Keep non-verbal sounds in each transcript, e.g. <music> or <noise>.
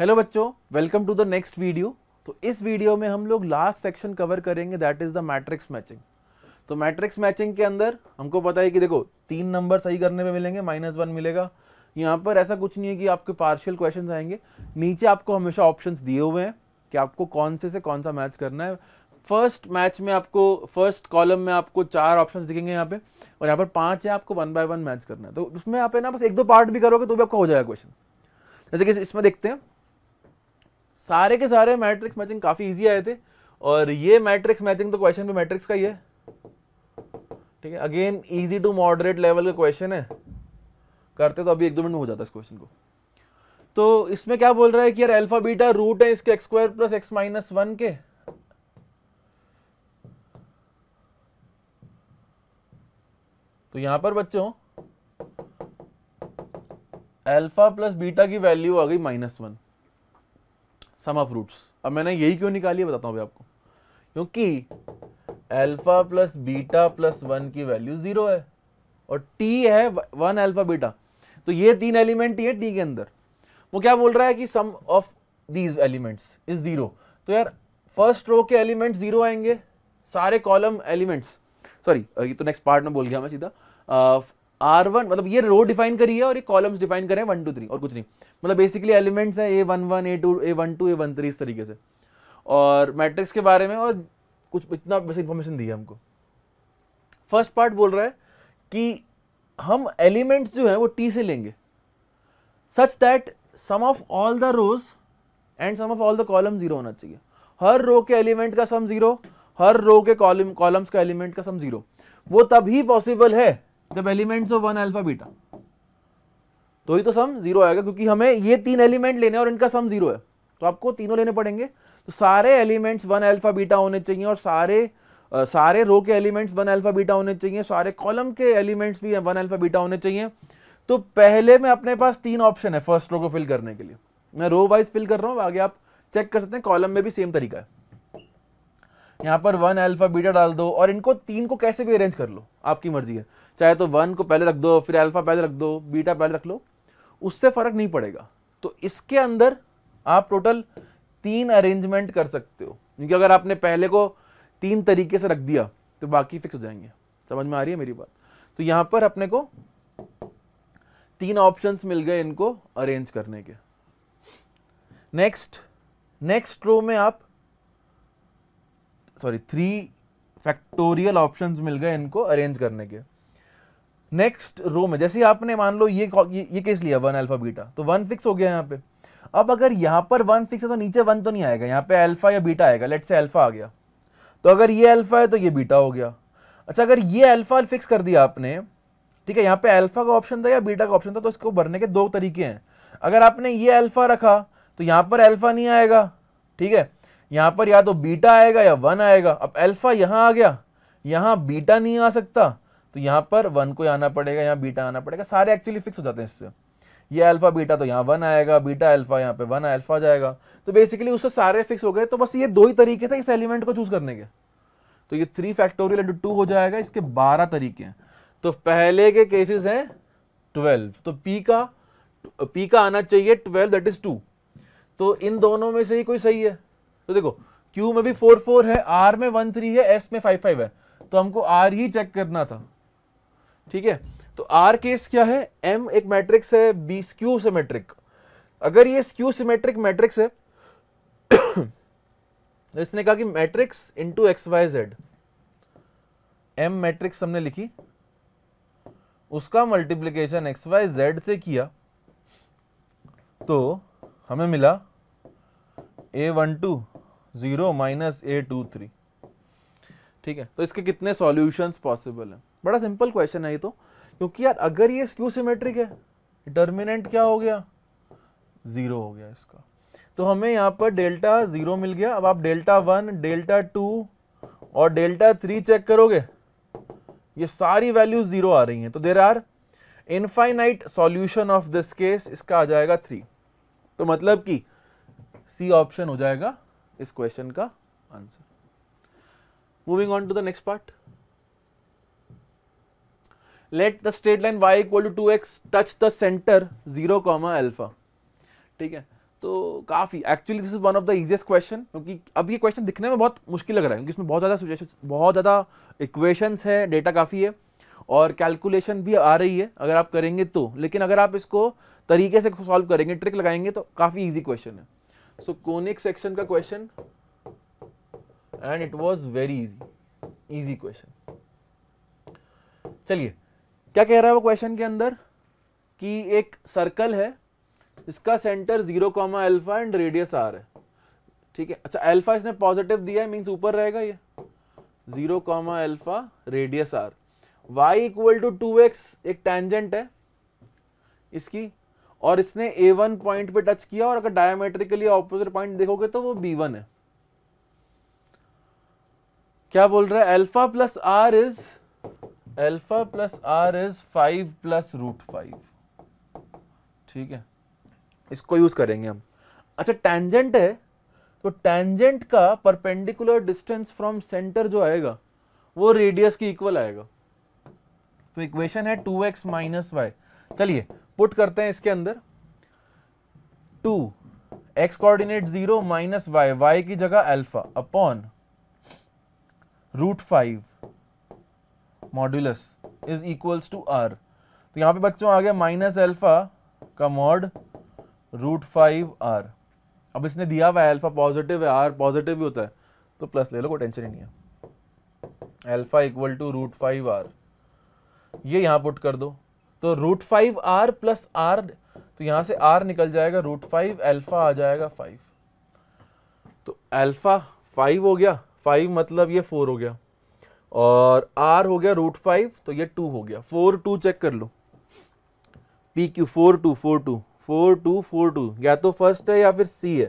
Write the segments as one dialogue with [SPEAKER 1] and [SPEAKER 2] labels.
[SPEAKER 1] hello बच्चों welcome to the next video तो इस वीडियो में हम लोग लास्ट सेक्शन कवर करेंगे that is the matrix matching तो मैट्रिक्स मैचिंग के अंदर हमको पता है कि देखो तीन नंबर सही करने में मिलेंगे माइनस वन मिलेगा यहाँ पर ऐसा कुछ नहीं है कि आपके पार्शियल क्वेश्चन आएंगे नीचे आपको हमेशा ऑप्शन दिए हुए हैं कि आपको कौन से से कौन सा मैच करना है फर्स्ट मैच में आपको फर्स्ट कॉलम में आपको चार ऑप्शन दिखेंगे यहाँ पे और यहाँ पर पाँच है आपको वन बाय वन मैच करना है तो उसमें आप है ना बस एक दो पार्ट भी करोगे तो भी आपका हो जाएगा क्वेश्चन जैसे कि इसमें देखते हैं सारे के सारे मैट्रिक्स मैचिंग काफ़ी ईजी आए थे और ये मैट्रिक्स मैचिंग तो क्वेश्चन भी मैट्रिक्स का ही है ठीक है again easy to moderate level का क्वेश्चन है करते तो अभी एक दो मिनट हो जाता है इस क्वेश्चन को तो इसमें क्या बोल रहा है कि यार अल्फा बीटा रूट है इसके x square plus x minus one के तो यहां पर बच्चों अल्फा प्लस बीटा की वैल्यू आ गई minus one sum of roots अब मैंने यही क्यों निकाली है बताता हूँ आपको क्योंकि alpha plus beta plus one की वैल्यू जीरो है और टी है वन अल्फा बीटा तो ये तीन एलिमेंट ही है टी के अंदर वो क्या बोल रहा है कि sum of these elements is zero तो यार फर्स्ट रो के एलिमेंट जीरो आएंगे सारे कॉलम एलिमेंट्स सॉरी ये तो नेक्स्ट पार्ट में बोल गया मैं सीधा आर वन मतलब ये रो डिफाइन करी है और ये कॉलम्स डिफाइन करें वन टू थ्री और कुछ नहीं मतलब बेसिकली एलिमेंट्स है A one one A two A one two A one three इस तरीके से और मैट्रिक्स के बारे में और कुछ इतना बस इन्फॉर्मेशन दी है हमको फर्स्ट पार्ट बोल रहा है कि हम एलिमेंट्स जो है वो टी से लेंगे such that sum of all the rows and sum of all the column zero होना चाहिए हर रो के एलिमेंट का सम जीरो हर रो के कॉलम कॉलम्स का एलिमेंट का सम जीरो वो तभी पॉसिबल है जब elements of one alpha beta तो ही तो सम जीरो आएगा क्योंकि हमें ये तीन एलिमेंट लेने और इनका सम जीरो है तो आपको तीनों लेने पड़ेंगे तो सारे एलिमेंट्स वन अल्फा बीटा होने चाहिए और सारे आ, सारे रो के एलिमेंट्स वन अल्फा बीटा होने चाहिए सारे कॉलम के एलिमेंट्स भी वन अल्फा बीटा होने चाहिए तो पहले में अपने पास तीन ऑप्शन है फर्स्ट रो को फिल करने के लिए मैं रो वाइज फिल कर रहा हूँ आगे आप चेक कर सकते हैं कॉलम में भी सेम तरीका है यहाँ पर वन अल्फा बीटा डाल दो और इनको तीन को कैसे भी अरेंज कर लो आपकी मर्जी है चाहे तो वन को पहले रख दो फिर अल्फा पहले रख दो बीटा पहले रख लो उससे फ़र्क नहीं पड़ेगा तो इसके अंदर आप टोटल तीन अरेंजमेंट कर सकते हो क्योंकि अगर आपने पहले को तीन तरीके से रख दिया तो बाकी फिक्स हो जाएंगे समझ में आ रही है मेरी बात तो यहां पर अपने को तीन ऑप्शंस मिल गए इनको अरेंज करने के नेक्स्ट नेक्स्ट रो में आप सॉरी थ्री फैक्टोरियल ऑप्शन मिल गए इनको अरेंज करने के नेक्स्ट रो में जैसे आपने मान लो ये ये, ये केस लिया वन अल्फा बीटा तो वन फिक्स हो गया यहाँ पे अब अगर यहाँ पर वन फिक्स है तो नीचे वन तो नहीं आएगा यहाँ पे अल्फा या बीटा आएगा लेट से अल्फा आ गया तो अगर ये अल्फा है तो ये बीटा हो गया अच्छा अगर ये अल्फा फिक्स कर दिया आपने ठीक है यहाँ पे अल्फा का ऑप्शन था या बीटा का ऑप्शन था तो इसको भरने के दो तरीके हैं अगर आपने ये अल्फा रखा तो यहाँ पर अल्फा नहीं आएगा ठीक है यहां पर या तो बीटा आएगा या वन आएगा अब अल्फा यहां आ गया यहाँ बीटा नहीं आ सकता तो यहां पर वन को आना पड़ेगा यहाँ बीटा आना पड़ेगा सारे एक्चुअली फिक्स हो जाते हैं इससे ये अल्फा बीटा तो यहाँ वन आएगा बीटा अल्फा यहाँ पे वन अल्फा जाएगा तो बेसिकली उससे सारे फिक्स हो गए तो बस ये दो ही तरीके थे इस एलिमेंट को चूज करने के तो ये थ्री फैक्टोरियल इंटू टू हो जाएगा इसके बारह तरीके हैं तो पहले के केसेस हैं ट्वेल्व तो पी का पी का आना चाहिए ट्वेल्व दैट इज टू तो इन दोनों में से ही कोई सही है तो देखो क्यू में भी फोर फोर है आर में वन थ्री है एस में फाइव फाइव है तो हमको आर ही चेक करना था ठीक है तो आर केस क्या है एम एक मैट्रिक्स है B स्क्यू सिमेट्रिक अगर ये स्क्यू सिमेट्रिक मैट्रिक्स है तो इसने कहा कि matrix into X Y Z M matrix हमने लिखी उसका मल्टीप्लीकेशन एक्स वाई जेड से किया तो हमें मिला A one two zero minus A two three ठीक है तो इसके कितने सॉल्यूशंस पॉसिबल हैं बड़ा सिंपल क्वेश्चन है ये तो क्योंकि यार अगर ये स्क्यू सिमेट्रिक है डिटर्मिनेंट क्या हो गया जीरो हो गया इसका तो हमें यहाँ पर डेल्टा जीरो मिल गया अब आप डेल्टा वन डेल्टा टू और डेल्टा थ्री चेक करोगे ये सारी वैल्यूज जीरो आ रही हैं तो there are infinite solution of this case इसका आ जाएगा थ्री तो मतलब कि सी ऑप्शन हो जाएगा इस क्वेश्चन का answer moving on to the next part let the straight line y equal to two X touch the centre zero comma alpha ठीक है तो काफ़ी actually this is one of the easiest question क्योंकि अब ये question दिखने में बहुत मुश्किल लग रहा है क्योंकि इसमें बहुत ज़्यादा सुजेशन बहुत ज़्यादा इक्वेशंस है डेटा काफ़ी है और कैलकुलेशन भी आ रही है अगर आप करेंगे तो लेकिन अगर आप इसको तरीके से सॉल्व करेंगे ट्रिक लगाएंगे तो काफ़ी इजी क्वेश्चन है सो कोनिक सेक्शन का question and it was very easy easy question चलिए क्या कह रहा है वो क्वेश्चन के अंदर कि एक सर्कल है इसका centre zero comma alpha and radius R है ठीक है अच्छा एल्फा इसने पॉजिटिव दिया है मीन्स ऊपर रहेगा ये zero comma alpha radius R Y equal to two X एक टेंजेंट है इसकी और इसने ए वन पॉइंट पे टच किया और अगर डायमेट्रिकली ऑपोजिट पॉइंट देखोगे तो वो बी वन है क्या बोल रहा है alpha plus R is alpha plus R is five plus root five ठीक है इसको यूज करेंगे हम अच्छा टेंजेंट है तो टेंजेंट का परपेंडिकुलर डिस्टेंस फ्रॉम सेंटर जो आएगा वो रेडियस की इक्वल आएगा तो इक्वेशन है टू एक्स माइनस वाई चलिए पुट करते हैं इसके अंदर two X coordinate zero minus Y Y की जगह alpha upon root five modulus is equals to R तो यहां पे बच्चों आ गया माइनस अल्फा का मॉड रूट फाइव आर अब इसने दिया हुआ अल्फा पॉजिटिव है आर पॉजिटिव भी होता है तो प्लस ले लो कोई टेंशन ही नहीं है alpha equal to root five R ये यहां पुट कर दो तो root five R plus R तो यहां से आर निकल जाएगा रूट फाइव एल्फा आ जाएगा फाइव तो एल्फा फाइव हो गया फाइव मतलब ये फोर हो गया और आर हो गया रूट फाइव तो ये टू हो गया फोर टू चेक कर लो P Q four two four two four two four two या तो फर्स्ट है या फिर सी है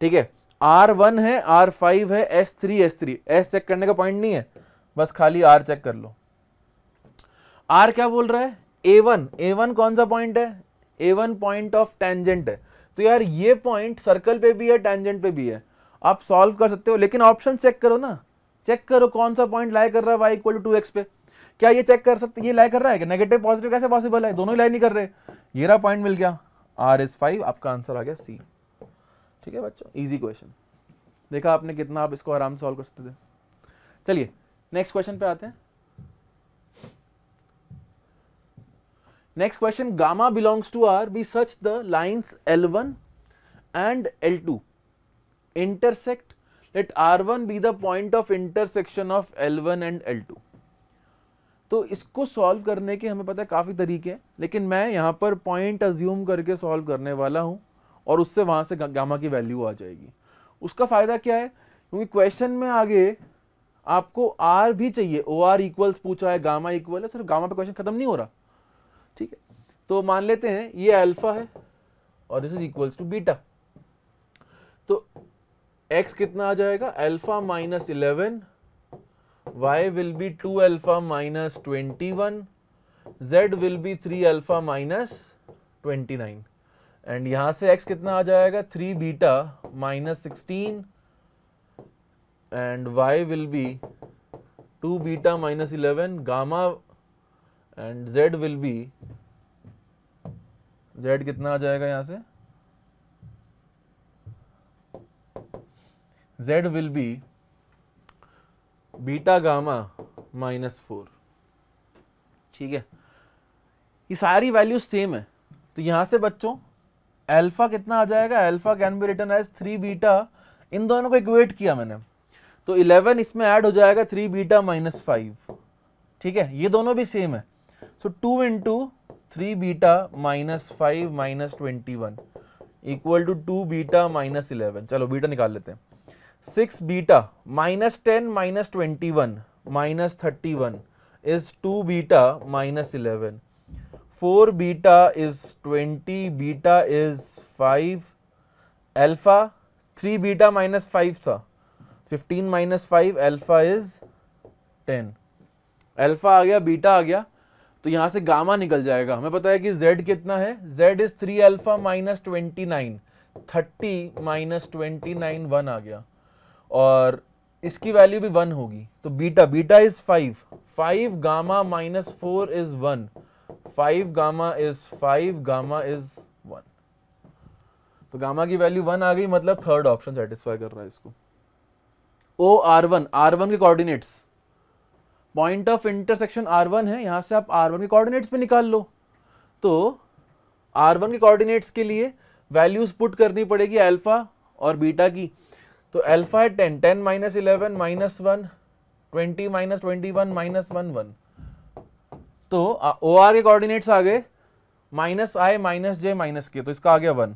[SPEAKER 1] ठीक है आर वन है आर फाइव है S three S three S check करने का पॉइंट नहीं है बस खाली आर चेक कर लो आर क्या बोल रहा है ए वन ए वन कौन सा पॉइंट है A one point of tangent है तो यार ये पॉइंट सर्कल पे भी है टेंजेंट पे भी है आप सॉल्व कर सकते हो लेकिन ऑप्शन चेक करो ना चेक करो कौन सा पॉइंट लाई कर रहा है वाई इक्वल टू एक्स पे क्या ये चेक कर सकते ये लाई कर रहा है कि नेगेटिव पॉजिटिव कैसे पॉसिबल है दोनों ही लाई नहीं कर रहे ये रहा पॉइंट मिल गया आर इज फाइव आपका आंसर आ गया सी ठीक है बच्चों इजी क्वेश्चन देखा आपने कितना आप इसको आराम से सॉल्व कर सकते थे चलिए नेक्स्ट क्वेश्चन पे आते हैं next question gamma R question gamma the to L one and L two intersect let R one be the point of intersection of L one and L two तो इसको solve करने के हमें पता है काफ़ी तरीके हैं लेकिन मैं यहाँ पर पॉइंट अज्यूम करके सॉल्व करने वाला हूँ और उससे वहां से गामा की वैल्यू आ जाएगी उसका फ़ायदा क्या है क्योंकि क्वेश्चन में आगे आपको आर भी चाहिए ओ आर इक्वल्स पूछा है गामा इक्वल है सिर्फ गामा पे क्वेश्चन खत्म नहीं हो रहा ठीक है तो मान लेते हैं ये अल्फा है और this is equals to beta तो एक्स कितना आ जाएगा alpha minus eleven be two alpha minus twenty one Z will be three alpha minus twenty nine and यहां से एक्स कितना आ जाएगा three beta minus sixteen and Y will be two beta minus eleven gamma and z will be z कितना आ जाएगा यहां से z will be beta gamma minus four ठीक है ये सारी वैल्यू सेम है तो यहां से बच्चों अल्फा कितना आ जाएगा alpha can be written as three beta इन दोनों को इक्वेट किया मैंने तो 11 इसमें ऐड हो जाएगा थ्री बीटा माइनस फाइव ठीक है ये दोनों भी सेम है two into three beta minus five minus twenty one equal to two beta minus eleven चलो बीटा निकाल लेते हैं six beta minus ten minus twenty one minus thirty one is two beta minus eleven four beta is twenty beta is five alpha three beta minus five था fifteen minus five alpha is ten alpha आ गया beta आ गया तो यहां से gamma निकल जाएगा हमें पता है कि जेड कितना है Z is three alpha minus twenty nine thirty minus twenty nine one आ गया और इसकी वैल्यू भी वन होगी तो beta beta is five five gamma minus four is one five gamma is five gamma is one तो gamma की value one आ गई मतलब थर्ड ऑप्शन सेटिस्फाई कर रहा है इसको O R one R one के coordinates point of intersection R one है यहां से आप आर वन के कॉर्डिनेट्स में निकाल लो तो आर वन के कॉर्डिनेट्स के लिए वैल्यूज पुट करनी पड़ेगी अल्फा और बीटा की तो अल्फा है ten ten minus eleven minus one twenty minus twenty one minus one one तो ओ आर के कॉर्डिनेट्स आ गए minus I minus J minus K तो इसका आ गया वन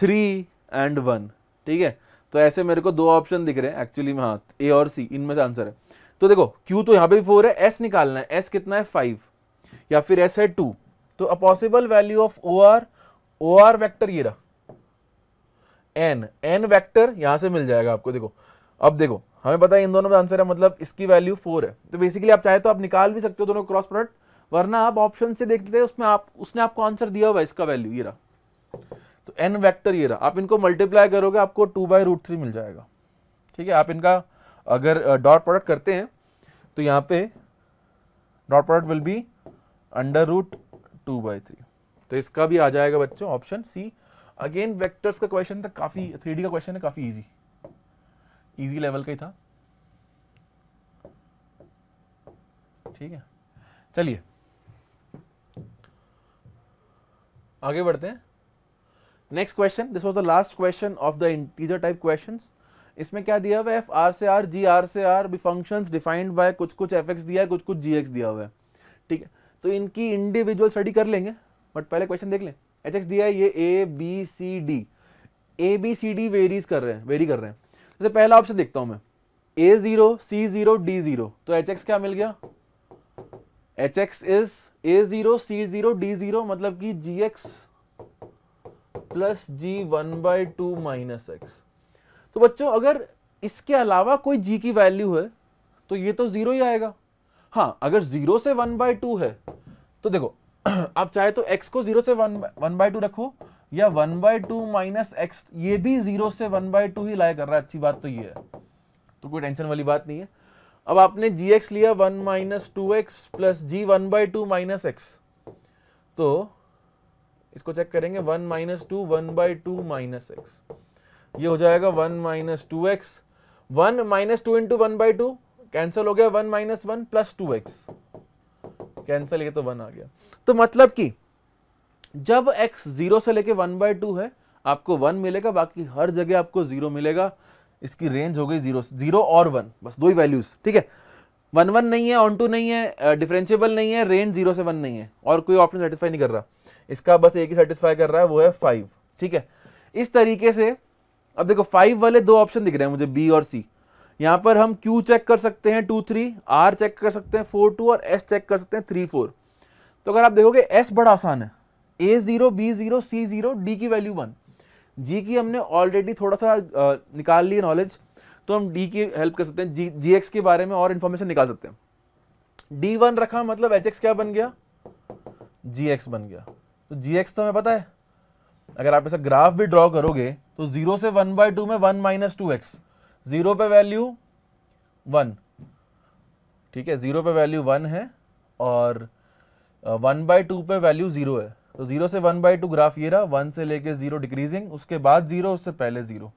[SPEAKER 1] थ्री एंड वन ठीक है तो ऐसे मेरे को दो ऑप्शन दिख रहे हैं एक्चुअली में हाँ ए और सी इनमें से आंसर है तो देखो क्यू तो यहां पे भी फोर है एस निकालना है एस कितना है फाइव या फिर एस है टू तो a possible value of O R O R vector ये रहा n n वैक्टर यहां से मिल जाएगा आपको देखो अब देखो हमें पता है इन दोनों में आंसर है मतलब इसकी वैल्यू फोर है तो बेसिकली आप चाहे तो आप निकाल भी सकते हो दोनों क्रॉस प्रोडक्ट वरना आप ऑप्शन से देखते थे उसमें आप उसने आपको आंसर दिया हुआ इसका वैल्यू ये रहा तो एन वैक्टर ये रहा आप इनको मल्टीप्लाई करोगे आपको टू बाई रूट थ्री मिल जाएगा ठीक है आप इनका अगर डॉट प्रोडक्ट करते हैं तो यहाँ पे dot product will be under root two by three तो इसका भी आ जाएगा बच्चों ऑप्शन सी अगेन वेक्टर्स का क्वेश्चन था काफ़ी थ्री का क्वेश्चन है काफ़ी इजी इजी लेवल का ही था ठीक है चलिए आगे बढ़ते हैं next question this was the last question of the integer type question इसमें क्या दिया हुआ है एफ आर से आर जी आर से आर भी फंक्शंस डिफाइंड बाय कुछ कुछ एफ एक्स दिया है कुछ कुछ जी एक्स दिया हुआ है ठीक है तो इनकी इंडिविजुअल स्टडी कर लेंगे बट पहले क्वेश्चन देख लें एच एक्स दिया है ये A B C D A B C D varies कर रहे हैं वेरी कर रहे हैं जैसे पहला ऑप्शन देखता हूँ मैं A zero C zero D zero तो एच एक्स क्या मिल गया H X is A zero C zero D zero मतलब कि G X plus G one by two minus X तो बच्चों अगर इसके अलावा कोई जी की वैल्यू है तो ये तो जीरो ही आएगा हाँ अगर जीरो से वन बाय टू है तो देखो <clears throat> आप चाहे तो एक्स को जीरो से वन वन बाय टू रखो या one by two minus X ये भी जीरो से वन बाय टू ही लाया कर रहा है अच्छी बात तो ये है तो कोई टेंशन वाली बात नहीं है अब आपने जी एक्स लिया one minus two X plus G one by two minus X तो इसको चेक करेंगे one minus two one by two minus X ये हो जाएगा one minus two X one minus two into one by two cancel हो गया one minus one plus two X cancel ये तो वन आ गया तो मतलब कि जब x जीरो से लेके वन बाय टू है आपको वन मिलेगा बाकी हर जगह आपको जीरो मिलेगा इसकी रेंज हो गई जीरो जीरो और वन बस दो ही वैल्यूज ठीक है वन वन नहीं है ऑन टू नहीं है डिफरेंशियबल नहीं है रेंज जीरो से वन नहीं है और कोई ऑप्शन सेटिस्फाई नहीं कर रहा इसका बस एक ही सेटिस्फाई कर रहा है वो है फाइव ठीक है इस तरीके से अब देखो फाइव वाले दो ऑप्शन दिख रहे हैं मुझे बी और सी यहां पर हम क्यू चेक कर सकते हैं टू थ्री आर चेक कर सकते हैं फोर टू और एस चेक कर सकते हैं थ्री फोर तो अगर आप देखोगे एस बड़ा आसान है A zero B zero C zero D की वैल्यू वन जी की हमने ऑलरेडी थोड़ा सा निकाल ली नॉलेज तो हम डी की हेल्प कर सकते हैं जी जी एक्स के बारे में और इन्फॉर्मेशन निकाल सकते हैं डी वन रखा मतलब एच एक्स क्या बन गया जी एक्स बन गया तो जी एक्स तो हमें पता है अगर आप ऐसा ग्राफ भी ड्रॉ करोगे तो जीरो से वन बाई टू में one minus two X zero पे वैल्यू वन ठीक है जीरो पे वैल्यू वन है और वन बाय टू पे वैल्यू जीरो है तो जीरो से वन बाई टू ग्राफ ये रहा वन से लेके जीरो डिक्रीजिंग उसके बाद जीरो उससे पहले जीरो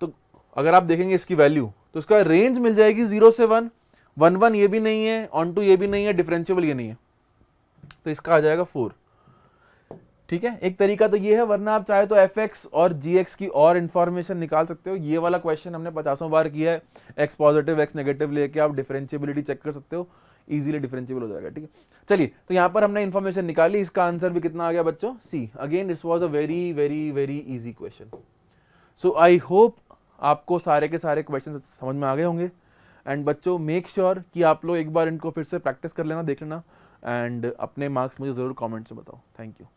[SPEAKER 1] तो अगर आप देखेंगे इसकी वैल्यू तो इसका रेंज मिल जाएगी जीरो से वन वन वन ये भी नहीं है ऑन टू ये भी नहीं है डिफरेंशियबल ये नहीं है तो इसका आ जाएगा फोर ठीक है एक तरीका तो ये है वरना आप चाहे तो एफ एक्स और जी एक्स की और इन्फॉर्मेशन निकाल सकते हो ये वाला क्वेश्चन हमने पचासों बार किया है एक्स पॉजिटिव एक्स नेगेटिव लेके आप डिफरेंशियबिलिटी चेक कर सकते हो इजीली डिफरेंशियबल हो जाएगा ठीक है चलिए तो यहाँ पर हमने इन्फॉर्मेशन निकाली इसका आंसर भी कितना आ गया बच्चों C again this was a very very very easy question so I hope आपको सारे के सारे क्वेश्चन समझ में आ गए होंगे एंड बच्चों मेक श्योर कि आप लोग एक बार इनको फिर से प्रैक्टिस कर लेना देख लेना एंड अपने मार्क्स मुझे ज़रूर कमेंट से बताओ थैंक यू